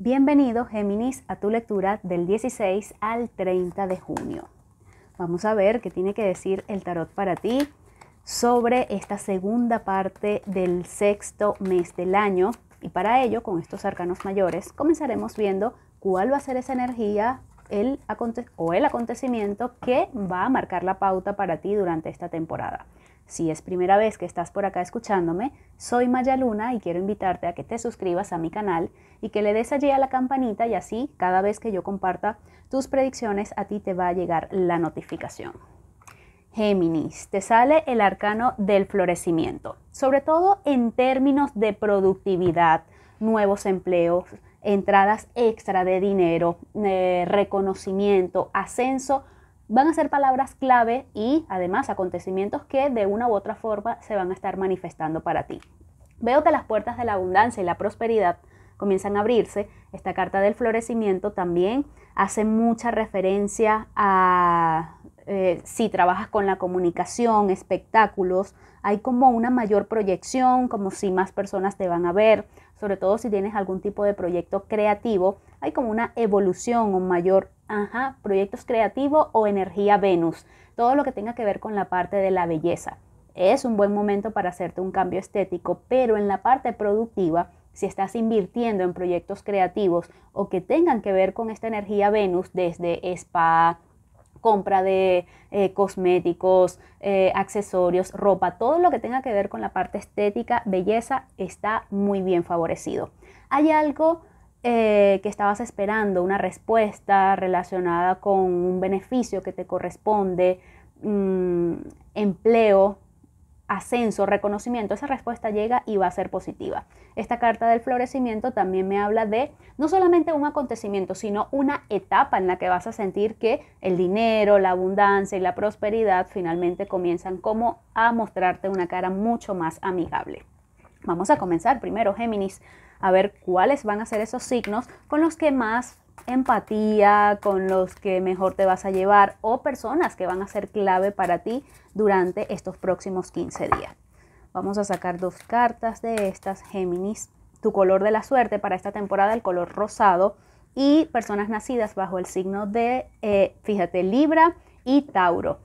Bienvenido, Géminis, a tu lectura del 16 al 30 de junio. Vamos a ver qué tiene que decir el tarot para ti sobre esta segunda parte del sexto mes del año. Y para ello, con estos arcanos mayores, comenzaremos viendo cuál va a ser esa energía el o el acontecimiento que va a marcar la pauta para ti durante esta temporada. Si es primera vez que estás por acá escuchándome, soy Maya Luna y quiero invitarte a que te suscribas a mi canal y que le des allí a la campanita y así cada vez que yo comparta tus predicciones a ti te va a llegar la notificación. Géminis, te sale el arcano del florecimiento, sobre todo en términos de productividad, nuevos empleos, entradas extra de dinero, eh, reconocimiento, ascenso van a ser palabras clave y además acontecimientos que de una u otra forma se van a estar manifestando para ti. Veo que las puertas de la abundancia y la prosperidad comienzan a abrirse. Esta carta del florecimiento también hace mucha referencia a eh, si trabajas con la comunicación, espectáculos, hay como una mayor proyección, como si más personas te van a ver, sobre todo si tienes algún tipo de proyecto creativo, hay como una evolución un mayor ajá, proyectos creativos o energía Venus, todo lo que tenga que ver con la parte de la belleza. Es un buen momento para hacerte un cambio estético, pero en la parte productiva, si estás invirtiendo en proyectos creativos o que tengan que ver con esta energía Venus, desde spa, compra de eh, cosméticos, eh, accesorios, ropa, todo lo que tenga que ver con la parte estética, belleza, está muy bien favorecido. Hay algo eh, que estabas esperando una respuesta relacionada con un beneficio que te corresponde, mm, empleo, ascenso, reconocimiento, esa respuesta llega y va a ser positiva. Esta carta del florecimiento también me habla de no solamente un acontecimiento, sino una etapa en la que vas a sentir que el dinero, la abundancia y la prosperidad finalmente comienzan como a mostrarte una cara mucho más amigable. Vamos a comenzar primero, Géminis a ver cuáles van a ser esos signos con los que más empatía, con los que mejor te vas a llevar o personas que van a ser clave para ti durante estos próximos 15 días. Vamos a sacar dos cartas de estas, Géminis. Tu color de la suerte para esta temporada, el color rosado. Y personas nacidas bajo el signo de, eh, fíjate, Libra y Tauro.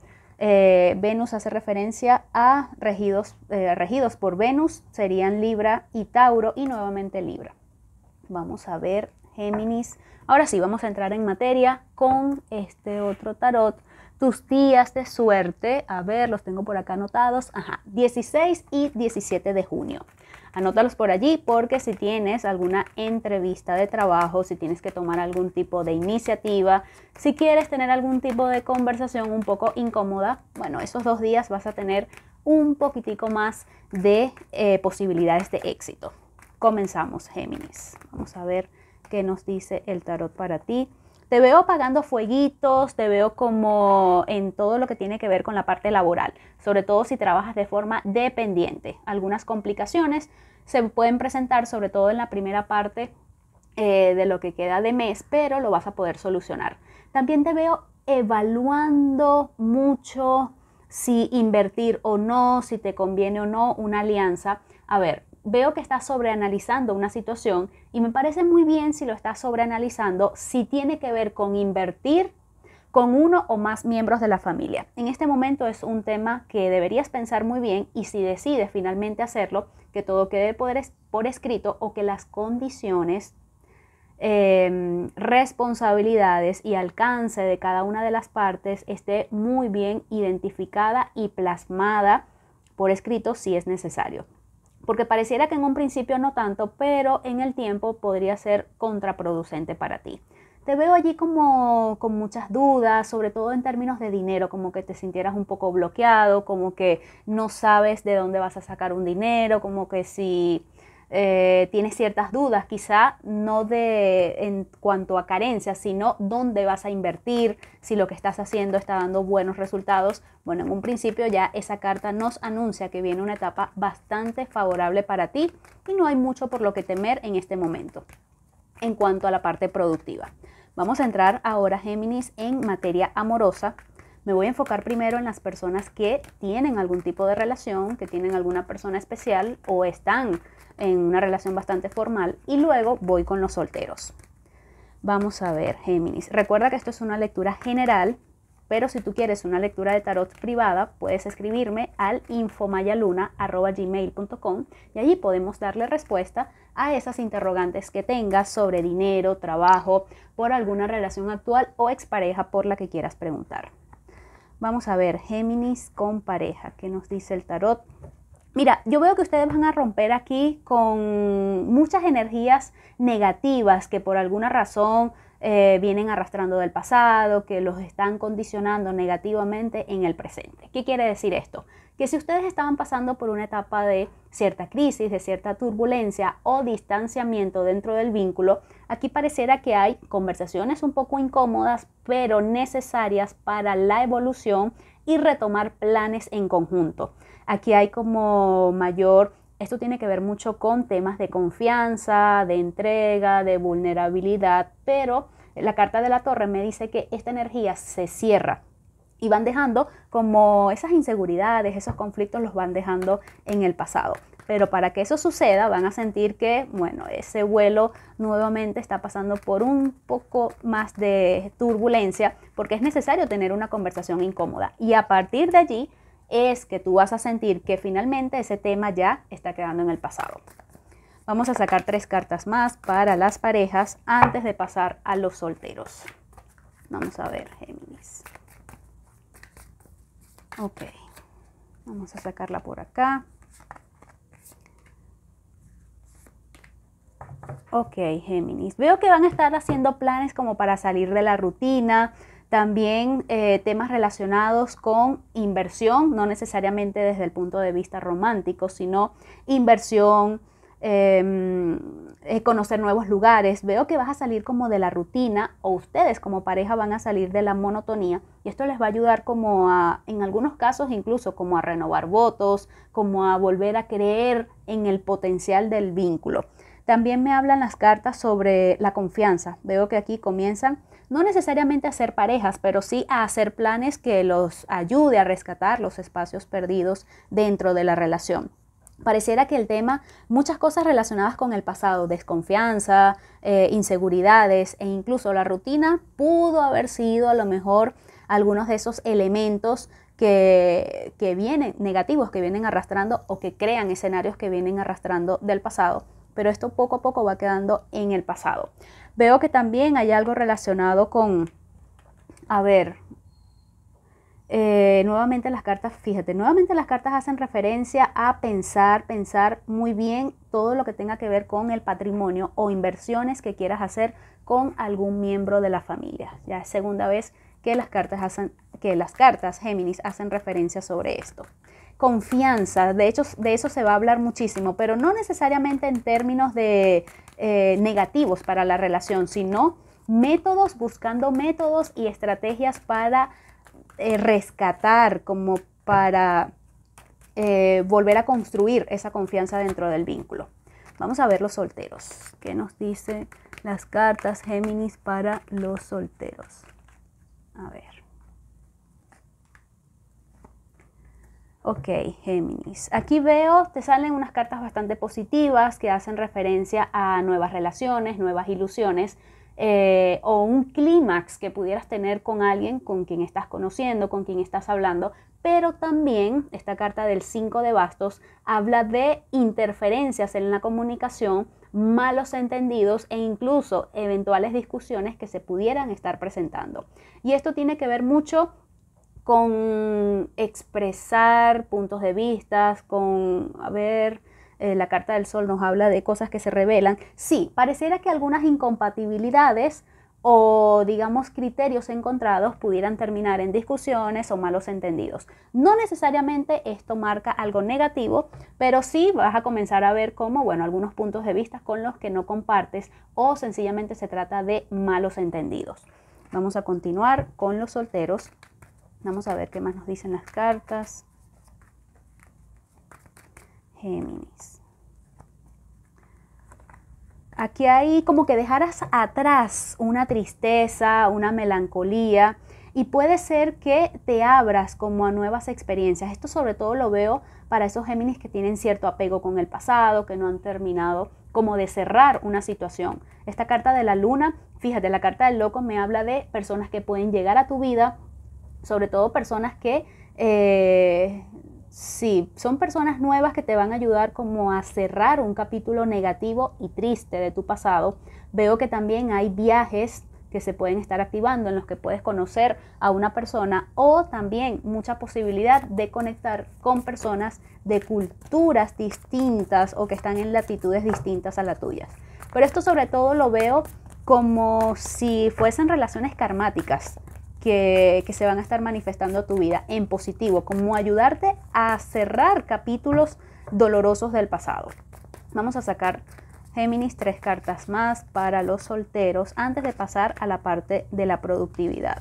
Eh, Venus hace referencia a regidos, eh, regidos por Venus, serían Libra y Tauro y nuevamente Libra. Vamos a ver Géminis. Ahora sí, vamos a entrar en materia con este otro tarot. Tus días de suerte, a ver, los tengo por acá anotados, ajá, 16 y 17 de junio. Anótalos por allí porque si tienes alguna entrevista de trabajo, si tienes que tomar algún tipo de iniciativa, si quieres tener algún tipo de conversación un poco incómoda, bueno, esos dos días vas a tener un poquitico más de eh, posibilidades de éxito. Comenzamos, Géminis. Vamos a ver qué nos dice el tarot para ti. Te veo apagando fueguitos, te veo como en todo lo que tiene que ver con la parte laboral, sobre todo si trabajas de forma dependiente. Algunas complicaciones se pueden presentar, sobre todo en la primera parte eh, de lo que queda de mes, pero lo vas a poder solucionar. También te veo evaluando mucho si invertir o no, si te conviene o no una alianza. A ver, veo que está sobreanalizando una situación y me parece muy bien si lo está sobreanalizando si tiene que ver con invertir con uno o más miembros de la familia. En este momento es un tema que deberías pensar muy bien y si decides finalmente hacerlo, que todo quede por, por escrito o que las condiciones, em, responsabilidades y alcance de cada una de las partes esté muy bien identificada y plasmada por escrito si es necesario porque pareciera que en un principio no tanto, pero en el tiempo podría ser contraproducente para ti. Te veo allí como con muchas dudas, sobre todo en términos de dinero, como que te sintieras un poco bloqueado, como que no sabes de dónde vas a sacar un dinero, como que si eh, tienes ciertas dudas, quizá no de en cuanto a carencias, sino dónde vas a invertir, si lo que estás haciendo está dando buenos resultados. Bueno, en un principio ya esa carta nos anuncia que viene una etapa bastante favorable para ti y no hay mucho por lo que temer en este momento en cuanto a la parte productiva. Vamos a entrar ahora, Géminis, en materia amorosa me voy a enfocar primero en las personas que tienen algún tipo de relación, que tienen alguna persona especial o están en una relación bastante formal y luego voy con los solteros. Vamos a ver, Géminis. Recuerda que esto es una lectura general, pero si tú quieres una lectura de tarot privada, puedes escribirme al infomayaluna.gmail.com y allí podemos darle respuesta a esas interrogantes que tengas sobre dinero, trabajo, por alguna relación actual o expareja por la que quieras preguntar. Vamos a ver, Géminis con pareja, ¿qué nos dice el tarot? Mira, yo veo que ustedes van a romper aquí con muchas energías negativas que por alguna razón eh, vienen arrastrando del pasado, que los están condicionando negativamente en el presente. ¿Qué quiere decir esto? que si ustedes estaban pasando por una etapa de cierta crisis, de cierta turbulencia o distanciamiento dentro del vínculo, aquí pareciera que hay conversaciones un poco incómodas, pero necesarias para la evolución y retomar planes en conjunto. Aquí hay como mayor esto tiene que ver mucho con temas de confianza, de entrega, de vulnerabilidad, pero la carta de la torre me dice que esta energía se cierra, y van dejando como esas inseguridades, esos conflictos los van dejando en el pasado. Pero para que eso suceda van a sentir que, bueno, ese vuelo nuevamente está pasando por un poco más de turbulencia porque es necesario tener una conversación incómoda. Y a partir de allí es que tú vas a sentir que finalmente ese tema ya está quedando en el pasado. Vamos a sacar tres cartas más para las parejas antes de pasar a los solteros. Vamos a ver, Géminis. Ok, vamos a sacarla por acá. Ok, Géminis. Veo que van a estar haciendo planes como para salir de la rutina, también eh, temas relacionados con inversión, no necesariamente desde el punto de vista romántico, sino inversión, Em, eh, conocer nuevos lugares, veo que vas a salir como de la rutina o ustedes como pareja van a salir de la monotonía y esto les va a ayudar como a, en algunos casos incluso como a renovar votos, como a volver a creer en el potencial del vínculo. También me hablan las cartas sobre la confianza. Veo que aquí comienzan no necesariamente a ser parejas, pero sí a hacer planes que los ayude a rescatar los espacios perdidos dentro de la relación pareciera que el tema, muchas cosas relacionadas con el pasado, desconfianza, eh, inseguridades e incluso la rutina, pudo haber sido a lo mejor algunos de esos elementos que, que vienen negativos, que vienen arrastrando o que crean escenarios que vienen arrastrando del pasado. Pero esto poco a poco va quedando en el pasado. Veo que también hay algo relacionado con, a ver, eh, nuevamente las cartas, fíjate, nuevamente las cartas hacen referencia a pensar, pensar muy bien todo lo que tenga que ver con el patrimonio o inversiones que quieras hacer con algún miembro de la familia. Ya es segunda vez que las cartas hacen, que las cartas Géminis hacen referencia sobre esto. Confianza, de hecho de eso se va a hablar muchísimo, pero no necesariamente en términos de eh, negativos para la relación, sino métodos, buscando métodos y estrategias para eh, rescatar, como para eh, volver a construir esa confianza dentro del vínculo. Vamos a ver los solteros. ¿Qué nos dice las cartas Géminis para los solteros? A ver. Ok, Géminis. Aquí veo, te salen unas cartas bastante positivas que hacen referencia a nuevas relaciones, nuevas ilusiones, eh, o un clímax que pudieras tener con alguien con quien estás conociendo, con quien estás hablando, pero también esta carta del 5 de bastos habla de interferencias en la comunicación, malos entendidos e incluso eventuales discusiones que se pudieran estar presentando. Y esto tiene que ver mucho con expresar puntos de vista, con, a ver, eh, la carta del sol nos habla de cosas que se revelan. Sí, pareciera que algunas incompatibilidades o digamos criterios encontrados pudieran terminar en discusiones o malos entendidos. No necesariamente esto marca algo negativo, pero sí vas a comenzar a ver como bueno, algunos puntos de vista con los que no compartes o sencillamente se trata de malos entendidos. Vamos a continuar con los solteros. Vamos a ver qué más nos dicen las cartas. Géminis. Aquí hay como que dejaras atrás una tristeza, una melancolía y puede ser que te abras como a nuevas experiencias. Esto sobre todo lo veo para esos Géminis que tienen cierto apego con el pasado, que no han terminado como de cerrar una situación. Esta carta de la luna, fíjate, la carta del loco me habla de personas que pueden llegar a tu vida, sobre todo personas que eh, Sí, son personas nuevas que te van a ayudar como a cerrar un capítulo negativo y triste de tu pasado. Veo que también hay viajes que se pueden estar activando, en los que puedes conocer a una persona o también mucha posibilidad de conectar con personas de culturas distintas o que están en latitudes distintas a las tuyas. Pero esto sobre todo lo veo como si fuesen relaciones karmáticas, que, se van a estar manifestando tu vida en positivo, como ayudarte a cerrar capítulos dolorosos del pasado. Vamos a sacar Géminis tres cartas más para los solteros antes de pasar a la parte de la productividad.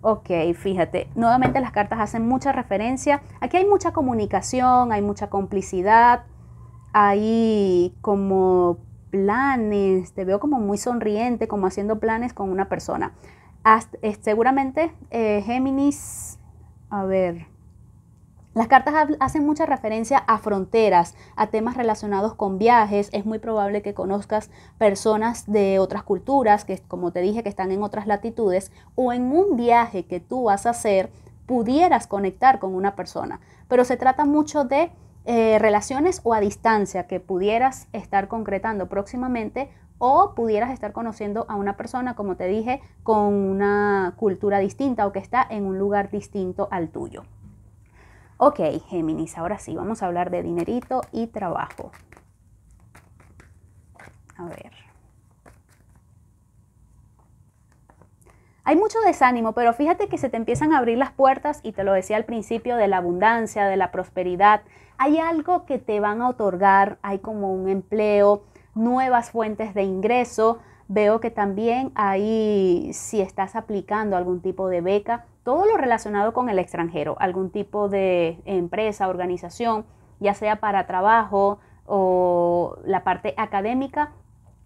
Ok, fíjate, nuevamente las cartas hacen mucha referencia. Aquí hay mucha comunicación, hay mucha complicidad, hay como planes, te veo como muy sonriente, como haciendo planes con una persona. Eh, seguramente eh, Géminis, a ver, las cartas hacen mucha referencia a fronteras, a temas relacionados con viajes. Es muy probable que conozcas personas de otras culturas, que como te dije, que están en otras latitudes, o en un viaje que tú vas a hacer, pudieras conectar con una persona. Pero se trata mucho de eh, relaciones o a distancia que pudieras estar concretando próximamente o pudieras estar conociendo a una persona, como te dije, con una cultura distinta o que está en un lugar distinto al tuyo. Ok, Géminis, ahora sí, vamos a hablar de dinerito y trabajo. A ver. Hay mucho desánimo, pero fíjate que se te empiezan a abrir las puertas y te lo decía al principio de la abundancia, de la prosperidad. Hay algo que te van a otorgar, hay como un empleo, nuevas fuentes de ingreso. Veo que también ahí si estás aplicando algún tipo de beca, todo lo relacionado con el extranjero, algún tipo de empresa, organización, ya sea para trabajo o la parte académica,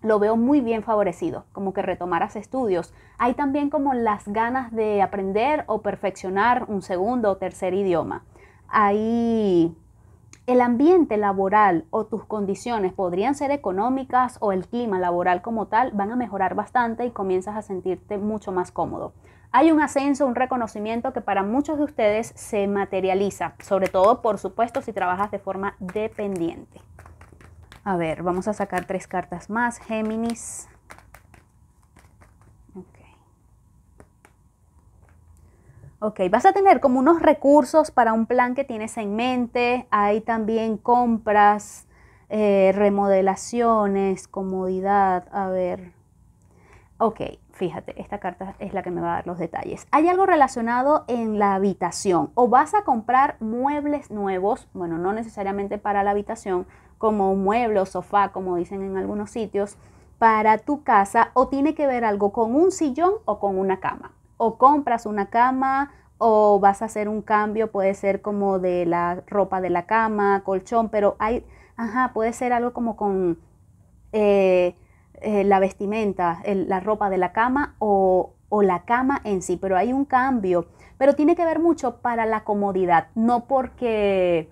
lo veo muy bien favorecido, como que retomaras estudios. Hay también como las ganas de aprender o perfeccionar un segundo o tercer idioma. Ahí el ambiente laboral o tus condiciones podrían ser económicas o el clima laboral como tal van a mejorar bastante y comienzas a sentirte mucho más cómodo. Hay un ascenso, un reconocimiento que para muchos de ustedes se materializa, sobre todo por supuesto si trabajas de forma dependiente. A ver, vamos a sacar tres cartas más. Géminis. Ok, vas a tener como unos recursos para un plan que tienes en mente. Hay también compras, eh, remodelaciones, comodidad. A ver. Ok, fíjate, esta carta es la que me va a dar los detalles. Hay algo relacionado en la habitación. O vas a comprar muebles nuevos, bueno, no necesariamente para la habitación, como mueble o sofá, como dicen en algunos sitios, para tu casa o tiene que ver algo con un sillón o con una cama. O compras una cama o vas a hacer un cambio, puede ser como de la ropa de la cama, colchón, pero hay, ajá, puede ser algo como con eh, eh, la vestimenta, la ropa de la cama o, o la cama en sí, pero hay un cambio. Pero tiene que ver mucho para la comodidad, no porque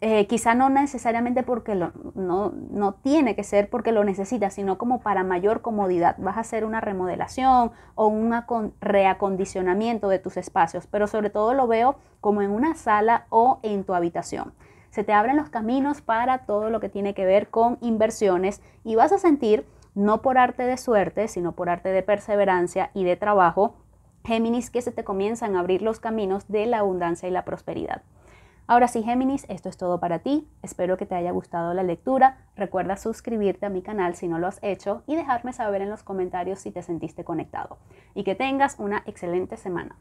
eh, quizá no necesariamente porque lo, no, no, tiene que ser porque lo necesitas, sino como para mayor comodidad. Vas a hacer una remodelación o un reacondicionamiento de tus espacios, pero sobre todo lo veo como en una sala o en tu habitación. Se te abren los caminos para todo lo que tiene que ver con inversiones y vas a sentir, no por arte de suerte, sino por arte de perseverancia y de trabajo, Géminis, que se te comienzan a abrir los caminos de la abundancia y la prosperidad. Ahora sí, Géminis, esto es todo para ti. Espero que te haya gustado la lectura. Recuerda suscribirte a mi canal si no lo has hecho y dejarme saber en los comentarios si te sentiste conectado. Y que tengas una excelente semana.